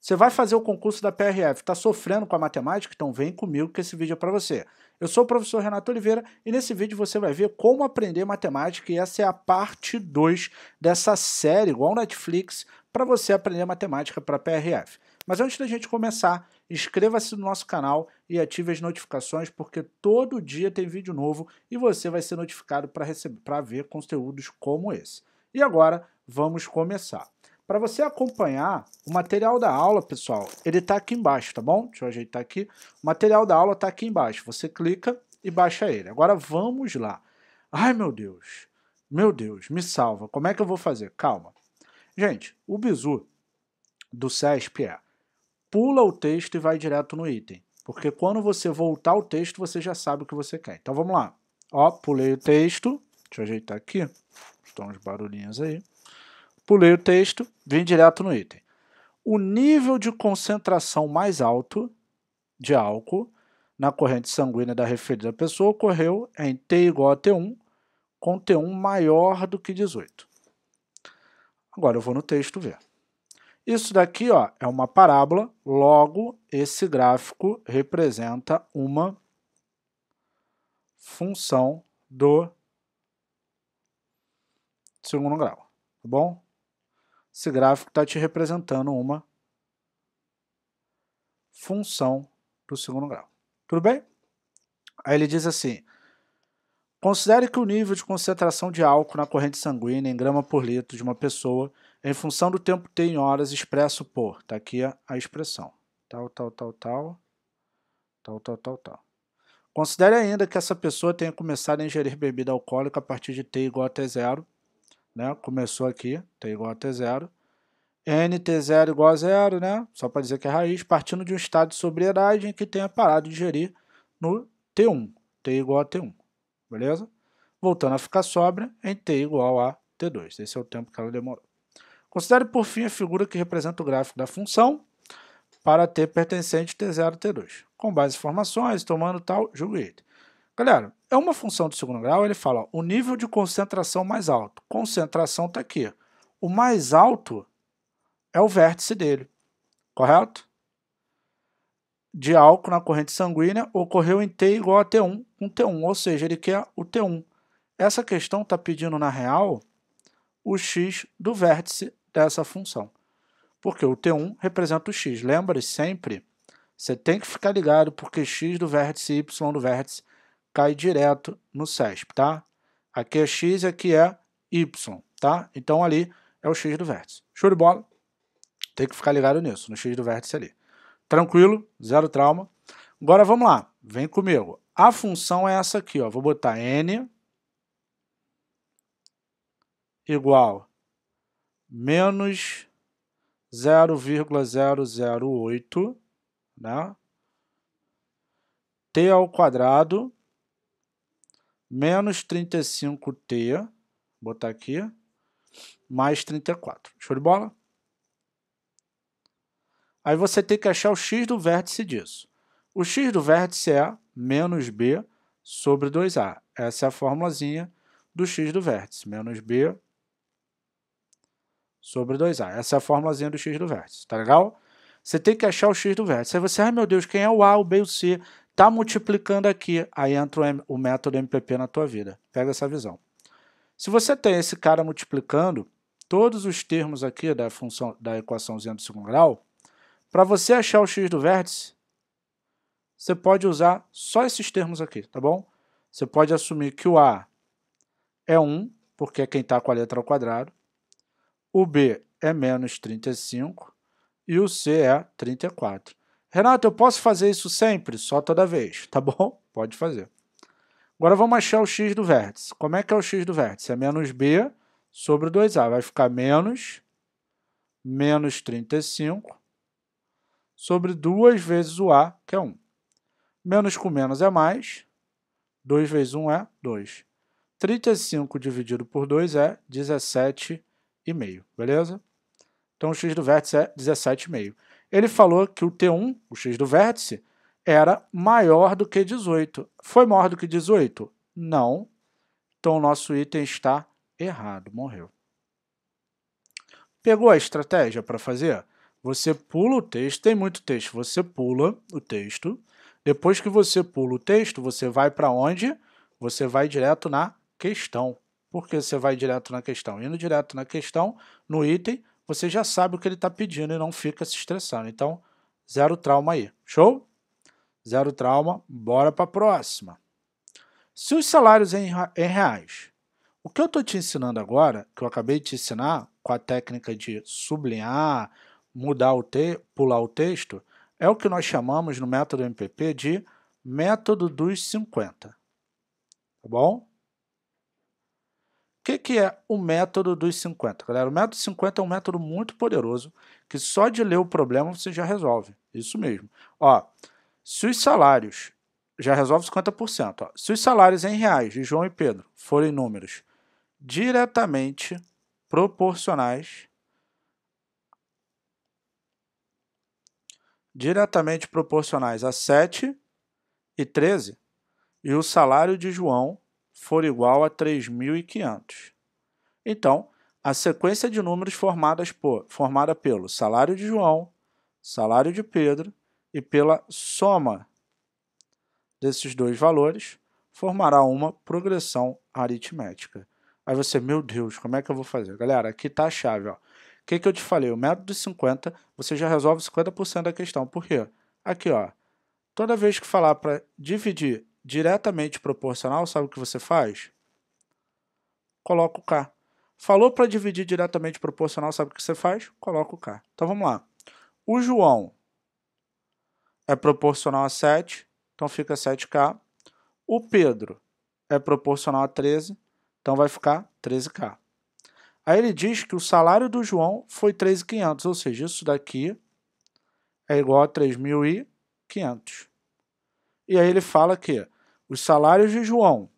Você vai fazer o concurso da PRF, está sofrendo com a matemática? Então vem comigo que esse vídeo é para você. Eu sou o professor Renato Oliveira e nesse vídeo você vai ver como aprender matemática e essa é a parte 2 dessa série, igual Netflix, para você aprender matemática para PRF. Mas antes da gente começar, inscreva-se no nosso canal e ative as notificações, porque todo dia tem vídeo novo e você vai ser notificado para ver conteúdos como esse. E agora, vamos começar. Para você acompanhar, o material da aula, pessoal, ele está aqui embaixo, tá bom? Deixa eu ajeitar aqui. O material da aula está aqui embaixo. Você clica e baixa ele. Agora vamos lá. Ai, meu Deus. Meu Deus, me salva. Como é que eu vou fazer? Calma. Gente, o bizu do CESP é pula o texto e vai direto no item. Porque quando você voltar o texto, você já sabe o que você quer. Então vamos lá. Ó, pulei o texto. Deixa eu ajeitar aqui. Estão uns barulhinhos aí. Pulei o texto, vim direto no item. O nível de concentração mais alto de álcool na corrente sanguínea da referida pessoa ocorreu em T igual a T1, com T1 maior do que 18. Agora eu vou no texto ver. Isso daqui ó, é uma parábola, logo esse gráfico representa uma função do segundo grau, tá bom? Esse gráfico está te representando uma função do segundo grau. Tudo bem? Aí ele diz assim, considere que o nível de concentração de álcool na corrente sanguínea em grama por litro de uma pessoa em função do tempo T em horas expresso por, está aqui a, a expressão, tal, tal, tal, tal, tal, tal, tal, tal. Considere ainda que essa pessoa tenha começado a ingerir bebida alcoólica a partir de T igual a T zero, né? Começou aqui, t igual a t0. nt 0 igual a zero, né? Só para dizer que é raiz, partindo de um estado de sobriedade em que tenha parado de gerir no t1, t igual a t1, beleza? Voltando a ficar sóbria em t igual a t2. Esse é o tempo que ela demorou. Considere por fim a figura que representa o gráfico da função para t pertencente t0 t2. Com base em informações, tomando tal, julgo item. Galera, é uma função de segundo grau, ele fala ó, o nível de concentração mais alto. Concentração está aqui. O mais alto é o vértice dele, correto? De álcool na corrente sanguínea ocorreu em T igual a T1, um T1, ou seja, ele quer o T1. Essa questão está pedindo, na real, o x do vértice dessa função. Porque o T1 representa o x. Lembre sempre, você tem que ficar ligado porque x do vértice, y do vértice cai direto no CESP, tá? Aqui é x e aqui é y, tá? Então ali é o x do vértice. Show de bola? Tem que ficar ligado nisso, no x do vértice ali. Tranquilo, zero trauma. Agora vamos lá, vem comigo. A função é essa aqui, ó. Vou botar n igual menos 0,008, né? t ao quadrado menos 35t, botar aqui, mais 34. Show de bola? Aí você tem que achar o x do vértice disso. O x do vértice é menos b sobre 2a. Essa é a formulazinha do x do vértice, menos b sobre 2a. Essa é a formulazinha do x do vértice, tá legal? Você tem que achar o x do vértice. Aí você, ai meu Deus, quem é o a, o b e o c? Está multiplicando aqui, aí entra o, método MPP na tua vida. Pega essa visão. Se você tem esse cara multiplicando todos os termos aqui da função da equaçãozinha do segundo grau, para você achar o x do vértice, você pode usar só esses termos aqui, tá bom? Você pode assumir que o A é 1, porque é quem está com a letra ao quadrado, o B é menos 35 e o C é 34. Renato, eu posso fazer isso sempre? Só toda vez, tá bom? Pode fazer. Agora vamos achar o x do vértice. Como é que é o x do vértice? É menos b sobre 2a. Vai ficar menos, menos 35 sobre 2 vezes o a, que é 1. Menos com menos é mais. 2 vezes 1 é 2. 35 dividido por 2 é 17,5, beleza? Então o x do vértice é 17,5 ele falou que o T1, o x do vértice, era maior do que 18. Foi maior do que 18? Não. Então o nosso item está errado, morreu. Pegou a estratégia para fazer? Você pula o texto, tem muito texto, você pula o texto. Depois que você pula o texto, você vai para onde? Você vai direto na questão. Por que você vai direto na questão? Indo direto na questão, no item, você já sabe o que ele está pedindo e não fica se estressando. Então, zero trauma aí. Show? Zero trauma, bora para a próxima. Se os salários em, em reais, o que eu estou te ensinando agora, que eu acabei de te ensinar, com a técnica de sublinhar, mudar o te pular o texto, é o que nós chamamos no método MPP de método dos 50. Tá bom? que, que é o método dos 50? Galera, o método 50 é um método muito poderoso que só de ler o problema você já resolve. Isso mesmo. Ó, se os salários já resolve 50%. Ó. Se os salários em reais de João e Pedro forem números diretamente proporcionais diretamente proporcionais a 7 e 13, e o salário de João for igual a 3.500. Então, a sequência de números formadas por, formada pelo salário de João, salário de Pedro e pela soma desses dois valores formará uma progressão aritmética. Aí você, meu Deus, como é que eu vou fazer? Galera, aqui está a chave. O que, que eu te falei? O método de 50, você já resolve 50% da questão. Por quê? Aqui, ó, toda vez que falar para dividir diretamente proporcional, sabe o que você faz? Coloca o K. Falou para dividir diretamente proporcional, sabe o que você faz? Coloca o K. Então vamos lá. O João é proporcional a 7, então fica 7K. O Pedro é proporcional a 13, então vai ficar 13K. Aí ele diz que o salário do João foi 3.500, ou seja, isso daqui é igual a 3.500. E aí ele fala que os salários de João,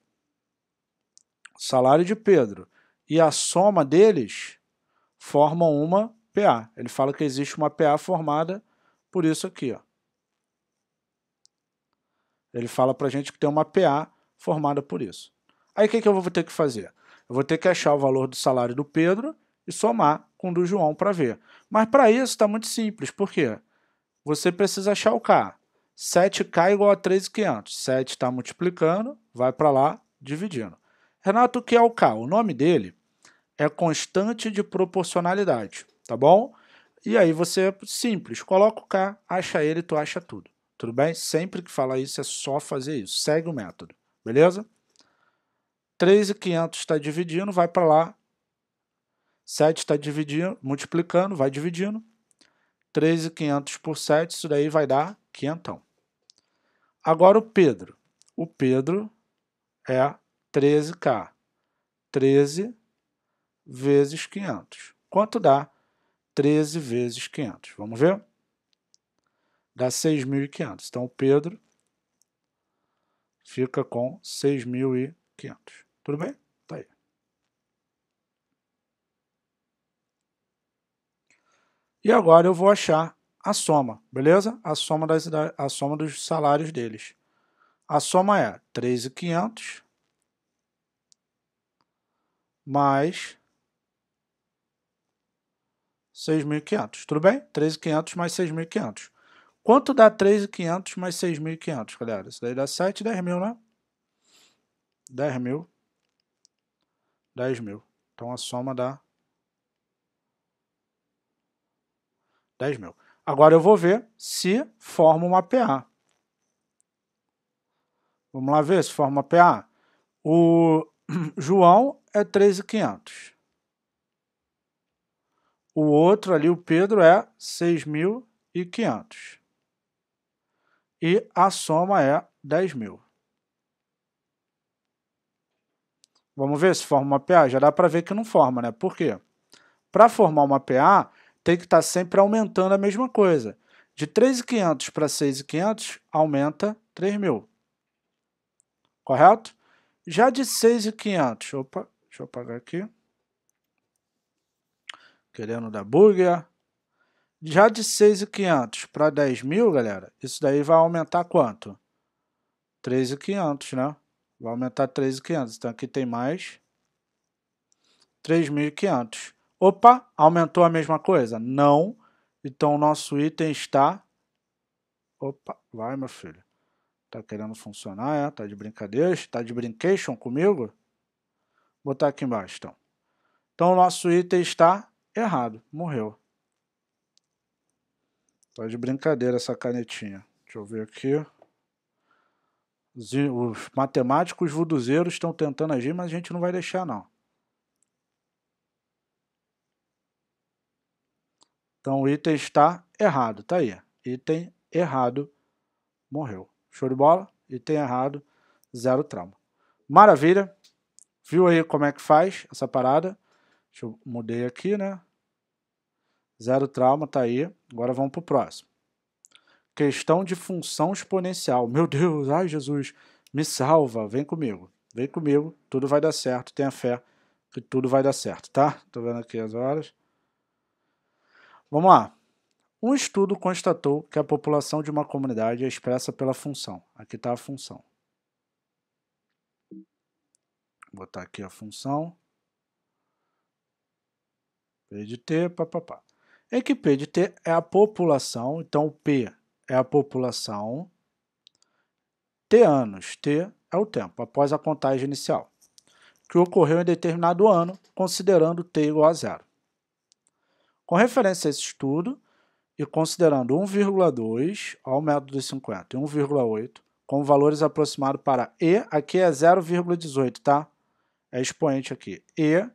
salário de Pedro e a soma deles formam uma PA. Ele fala que existe uma PA formada por isso aqui. Ó. Ele fala para a gente que tem uma PA formada por isso. Aí o que, que eu vou ter que fazer? Eu vou ter que achar o valor do salário do Pedro e somar com o do João para ver. Mas para isso está muito simples, por quê? Você precisa achar o K. 7K é igual a 3,500. 7 está multiplicando, vai para lá, dividindo. Renato, o que é o K? O nome dele é constante de proporcionalidade, tá bom? E aí você, é simples, coloca o K, acha ele, tu acha tudo. Tudo bem? Sempre que falar isso, é só fazer isso. Segue o método, beleza? 3,500 está dividindo, vai para lá. 7 está dividindo, multiplicando, vai dividindo. 3,500 por 7, isso daí vai dar quinhentão. Agora o Pedro. O Pedro é 13K. 13 vezes 500. Quanto dá? 13 vezes 500. Vamos ver? Dá 6.500. Então, o Pedro fica com 6.500. Tudo bem? Tá aí. E agora eu vou achar a soma, beleza? A soma, das, a soma dos salários deles. A soma é 13,500 mais 6.500, tudo bem? 13.500 mais 6.500. Quanto dá 3.500 mais 6.500, galera? Isso daí dá 7, 10 mil, né? 10.000. 10.000. Então a soma dá 10.000. mil. Agora eu vou ver se forma uma PA. Vamos lá ver se forma uma PA. O João é 13,500. O outro ali, o Pedro, é 6.500. E a soma é 10,000. mil. Vamos ver se forma uma PA? Já dá para ver que não forma, né? Por quê? Para formar uma PA, tem que estar tá sempre aumentando a mesma coisa. De 3.500 para 6.500 aumenta 3 Correto? Já de 6.500, opa, deixa eu apagar aqui. Querendo dar bug, já de 6.500 para 10 galera, isso daí vai aumentar quanto? 3.500, né? Vai aumentar 3.500. Então aqui tem mais 3.500. Opa, aumentou a mesma coisa? Não. Então o nosso item está... Opa, vai meu filho. Tá querendo funcionar, é? Tá de brincadeira? Tá de brincation comigo? Vou botar aqui embaixo, então. Então o nosso item está errado, morreu. Tá de brincadeira essa canetinha. Deixa eu ver aqui. Os matemáticos vuduzeiros estão tentando agir, mas a gente não vai deixar não. Então o item está errado, tá aí. Item errado morreu. Show de bola? Item errado, zero trauma. Maravilha. Viu aí como é que faz essa parada? Deixa eu mudei aqui, né? Zero trauma, tá aí. Agora vamos pro próximo. Questão de função exponencial. Meu Deus, ai Jesus, me salva, vem comigo. Vem comigo, tudo vai dar certo, tenha fé que tudo vai dar certo, tá? Tô vendo aqui as horas. Vamos lá. Um estudo constatou que a população de uma comunidade é expressa pela função. Aqui está a função. Vou botar aqui a função. P de T, papapá. É que P de T é a população, então P é a população. T anos, T é o tempo, após a contagem inicial, que ocorreu em determinado ano, considerando T igual a zero. Com referência a esse estudo, e considerando 1,2 ao método dos 50 e 1,8 como valores aproximados para E, aqui é 0,18, tá? É expoente aqui. E,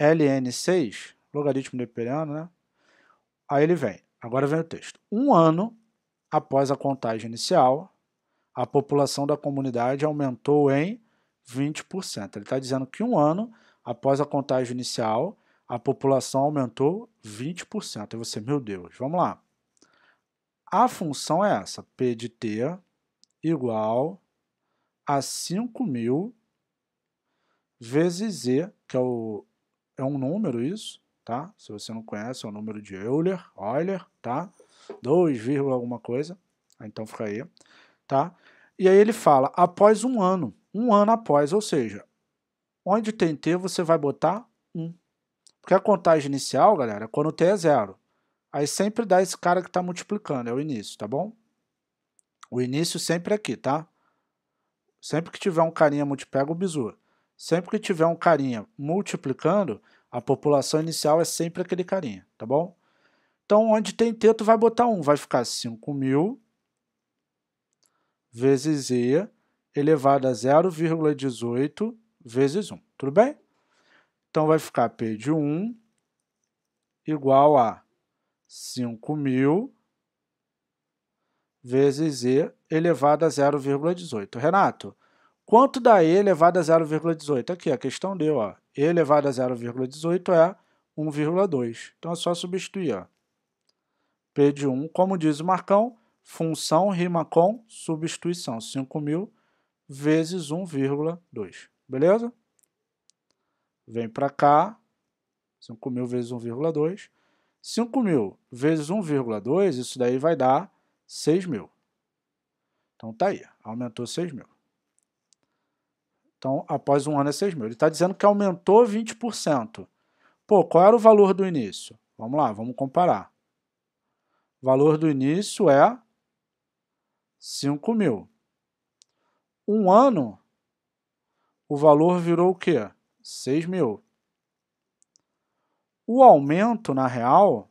ln6, logaritmo neperiano, né? Aí ele vem, agora vem o texto. Um ano após a contagem inicial, a população da comunidade aumentou em 20%. Ele está dizendo que um ano após a contagem inicial, a população aumentou 20%. E você, meu Deus, vamos lá. A função é essa, P de T igual a 5.000 vezes Z, que é, o, é um número isso, tá? Se você não conhece, é o número de Euler, Euler, tá? 2, alguma coisa, ah, então fica aí, tá? E aí ele fala, após um ano, um ano após, ou seja, onde tem T você vai botar 1. Um. Porque a contagem inicial, galera, é quando t é zero. Aí sempre dá esse cara que está multiplicando, é o início, tá bom? O início sempre é aqui, tá? Sempre que tiver um carinha multiplica o bizu. Sempre que tiver um carinha multiplicando, a população inicial é sempre aquele carinha, tá bom? Então, onde tem T, tu vai botar 1. Vai ficar 5.000 vezes E elevado a 0,18 vezes 1. Tudo bem? Então, vai ficar P de 1 igual a 5.000 vezes E elevado a 0,18. Renato, quanto dá E elevado a 0,18? Aqui, a questão deu, ó. E elevado a 0,18 é 1,2. Então, é só substituir, ó. P de 1, como diz o Marcão, função rima com substituição. 5.000 vezes 1,2. Beleza? vem para cá, 5.000 vezes 1,2. 5.000 vezes 1,2, isso daí vai dar 6.000. Então tá aí, aumentou 6.000. Então, após um ano é 6.000. Ele está dizendo que aumentou 20%. Pô, qual era o valor do início? Vamos lá, vamos comparar. O valor do início é 5.000. Um ano, o valor virou o quê? 6 mil. O aumento, na real,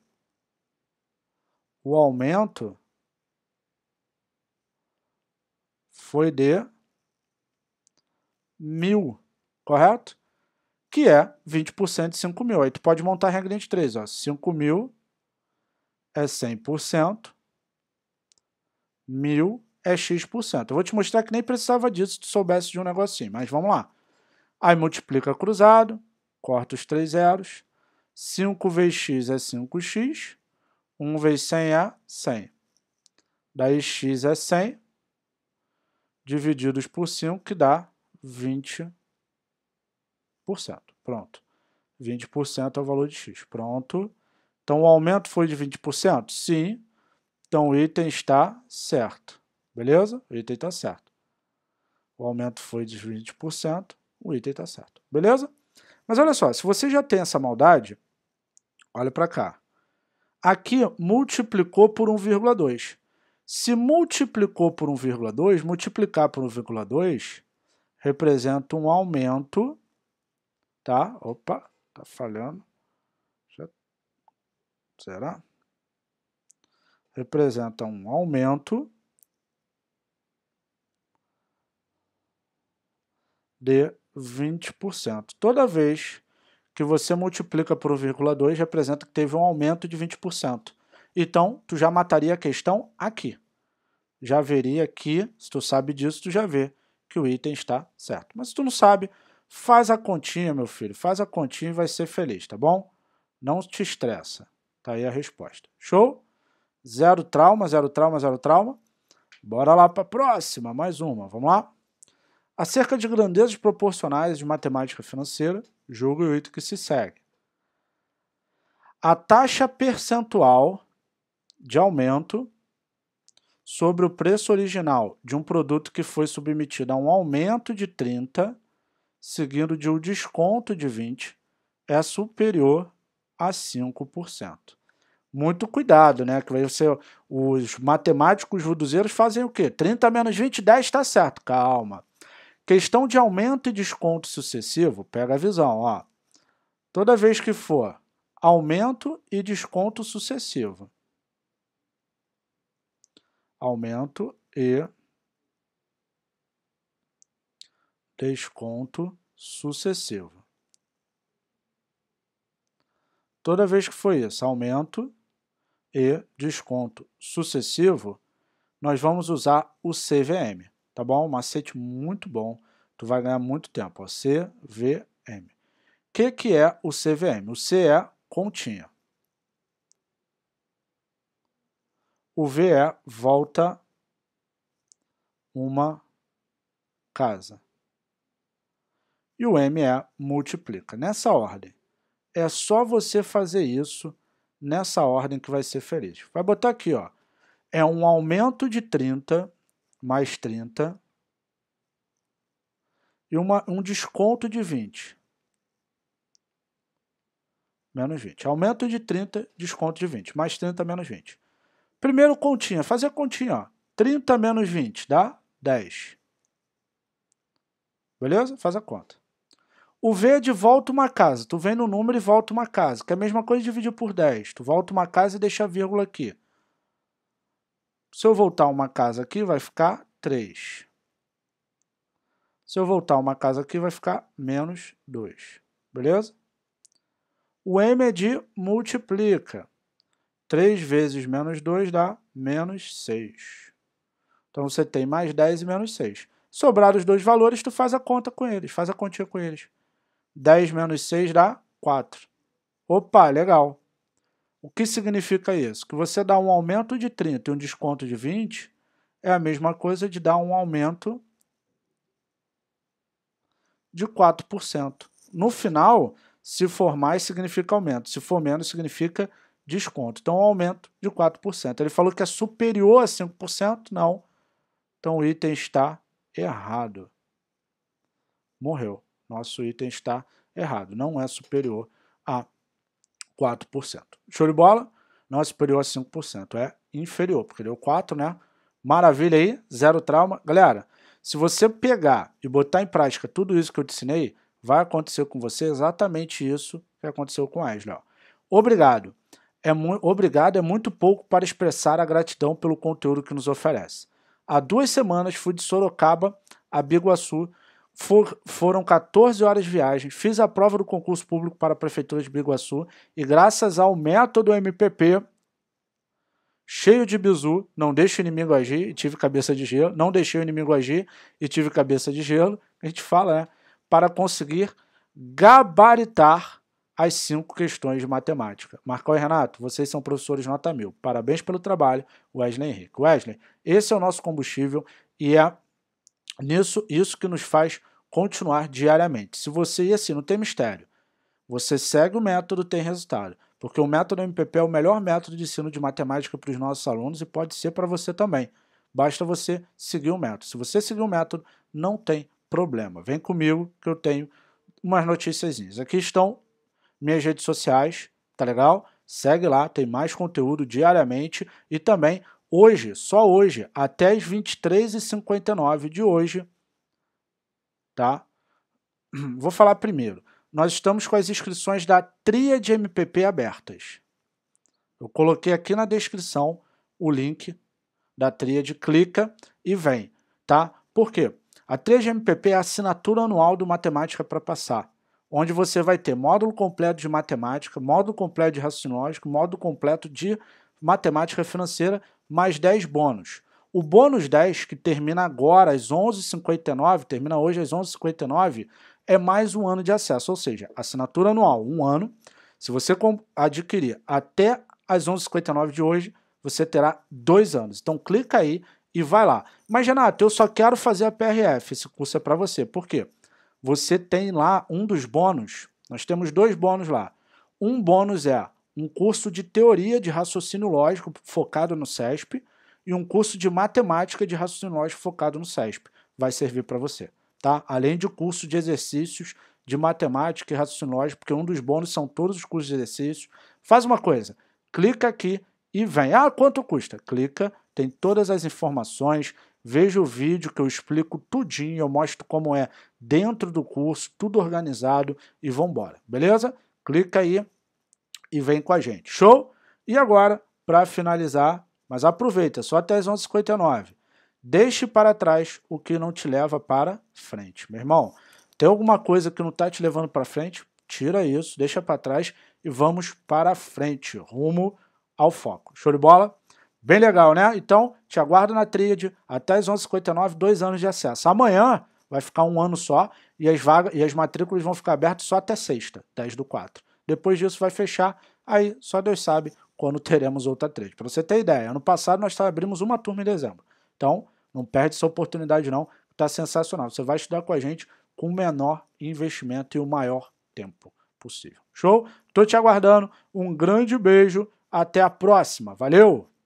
o aumento foi de mil, correto? Que é 20% de 5 mil. Aí tu pode montar a regra de 3, 5 mil é 100%, mil é x%. Eu vou te mostrar que nem precisava disso se tu soubesse de um negocinho, mas vamos lá. Aí multiplica cruzado, corta os três zeros. 5 vezes x é 5x, 1 vezes 100 é 100. Daí x é 100, divididos por 5, que dá 20%. Pronto. 20% é o valor de x. Pronto. Então, o aumento foi de 20%? Sim. Então, o item está certo. Beleza? O item está certo. O aumento foi de 20% o item está certo. Beleza? Mas olha só, se você já tem essa maldade, olha para cá. Aqui multiplicou por 1,2. Se multiplicou por 1,2, multiplicar por 1,2 representa um aumento, tá? Opa, tá falhando. Já... Será? Representa um aumento de 20%. Toda vez que você multiplica por 1,2, representa que teve um aumento de 20%. Então, tu já mataria a questão aqui. Já veria aqui, se tu sabe disso, tu já vê que o item está certo. Mas se tu não sabe, faz a continha, meu filho. Faz a continha e vai ser feliz, tá bom? Não te estressa. Tá aí a resposta. Show? Zero trauma, zero trauma, zero trauma. Bora lá para a próxima, mais uma. Vamos lá? Acerca de grandezas proporcionais de matemática financeira, jogo 8 que se segue. A taxa percentual de aumento sobre o preço original de um produto que foi submetido a um aumento de 30, seguido de um desconto de 20, é superior a 5%. Muito cuidado, né? Que ser os matemáticos vuduzeiros fazem o quê? 30 menos 20, 10 está certo. Calma. Questão de aumento e desconto sucessivo, pega a visão, ó. Toda vez que for aumento e desconto sucessivo. Aumento e desconto sucessivo. Toda vez que for isso, aumento e desconto sucessivo, nós vamos usar o CVM tá bom? Um macete muito bom, tu vai ganhar muito tempo, ó, é CVM. O que, que é o CVM? O C é continha. O V é volta uma casa. E o M é multiplica, nessa ordem. É só você fazer isso nessa ordem que vai ser feliz. Vai botar aqui, ó. É um aumento de 30 mais 30 e uma, um desconto de 20. Menos 20. Aumento de 30, desconto de 20. Mais 30, menos 20. Primeiro, continha. Fazer a continha. Ó. 30 menos 20 dá 10. Beleza? Faz a conta. O verde é volta uma casa. Tu vem no número e volta uma casa. Que é a mesma coisa dividir por 10. Tu volta uma casa e deixa a vírgula aqui. Se eu voltar uma casa aqui, vai ficar 3. Se eu voltar uma casa aqui, vai ficar menos 2. Beleza? O M é de multiplica. 3 vezes menos 2 dá menos 6. Então, você tem mais 10 e menos 6. Sobrar os dois valores, tu faz a conta com eles, faz a continha com eles. 10 menos 6 dá 4. Opa, legal. O que significa isso? Que você dá um aumento de 30 e um desconto de 20 é a mesma coisa de dar um aumento de 4%. No final, se for mais, significa aumento. Se for menos, significa desconto. Então, um aumento de 4%. Ele falou que é superior a 5%? Não. Então, o item está errado. Morreu. Nosso item está errado. Não é superior 4%. Show de bola? Não é superior a 5%, é inferior, porque deu 4, né? Maravilha aí, zero trauma. Galera, se você pegar e botar em prática tudo isso que eu te ensinei, vai acontecer com você exatamente isso que aconteceu com Wesley. Ó. Obrigado. É obrigado é muito pouco para expressar a gratidão pelo conteúdo que nos oferece. Há duas semanas fui de Sorocaba a Biguaçu For, foram 14 horas de viagem, fiz a prova do concurso público para a Prefeitura de Biguaçu e graças ao método MPP, cheio de bizu, não deixo o inimigo agir e tive cabeça de gelo, não deixei o inimigo agir e tive cabeça de gelo, a gente fala, né? Para conseguir gabaritar as cinco questões de matemática. Marcão e Renato, vocês são professores nota mil. Parabéns pelo trabalho, Wesley Henrique. Wesley, esse é o nosso combustível e é nisso isso que nos faz continuar diariamente. Se você ir assim, não tem mistério. Você segue o método, tem resultado. Porque o método MPP é o melhor método de ensino de matemática para os nossos alunos e pode ser para você também. Basta você seguir o método. Se você seguir o método, não tem problema. Vem comigo que eu tenho umas noticiazinhas. Aqui estão minhas redes sociais, tá legal? Segue lá, tem mais conteúdo diariamente e também hoje, só hoje, até as 23h59 de hoje, tá? Vou falar primeiro. Nós estamos com as inscrições da Tria de MPP abertas. Eu coloquei aqui na descrição o link da tria de clica e vem, tá? Por quê? A de MPP é a assinatura anual do Matemática para Passar, onde você vai ter módulo completo de matemática, módulo completo de raciocínio lógico, módulo completo de matemática financeira, mais 10 bônus. O bônus 10, que termina agora às 11h59, termina hoje às 11h59, é mais um ano de acesso, ou seja, assinatura anual, um ano. Se você adquirir até às 11h59 de hoje, você terá dois anos. Então clica aí e vai lá. Mas Renato, eu só quero fazer a PRF, esse curso é para você. Por quê? Você tem lá um dos bônus, nós temos dois bônus lá. Um bônus é um curso de teoria de raciocínio lógico focado no CESP, e um curso de matemática de raciocínio lógico focado no CESP. Vai servir para você, tá? Além de curso de exercícios de matemática e raciocínio lógico, porque um dos bônus são todos os cursos de exercícios. Faz uma coisa, clica aqui e vem. Ah, quanto custa? Clica, tem todas as informações, veja o vídeo que eu explico tudinho, eu mostro como é dentro do curso, tudo organizado e vambora, beleza? Clica aí e vem com a gente. Show? E agora, para finalizar, mas aproveita, só até as 11h59. Deixe para trás o que não te leva para frente. Meu irmão, tem alguma coisa que não está te levando para frente? Tira isso, deixa para trás e vamos para frente, rumo ao foco. Show de bola? Bem legal, né? Então, te aguardo na tríade até as 11h59, dois anos de acesso. Amanhã vai ficar um ano só e as, vagas, e as matrículas vão ficar abertas só até sexta, 10 do 4. Depois disso vai fechar, aí só Deus sabe quando teremos outra trade. Para você ter ideia, ano passado nós abrimos uma turma em dezembro. Então, não perde essa oportunidade não, está sensacional. Você vai estudar com a gente com o menor investimento e o maior tempo possível. Show? Estou te aguardando. Um grande beijo. Até a próxima. Valeu!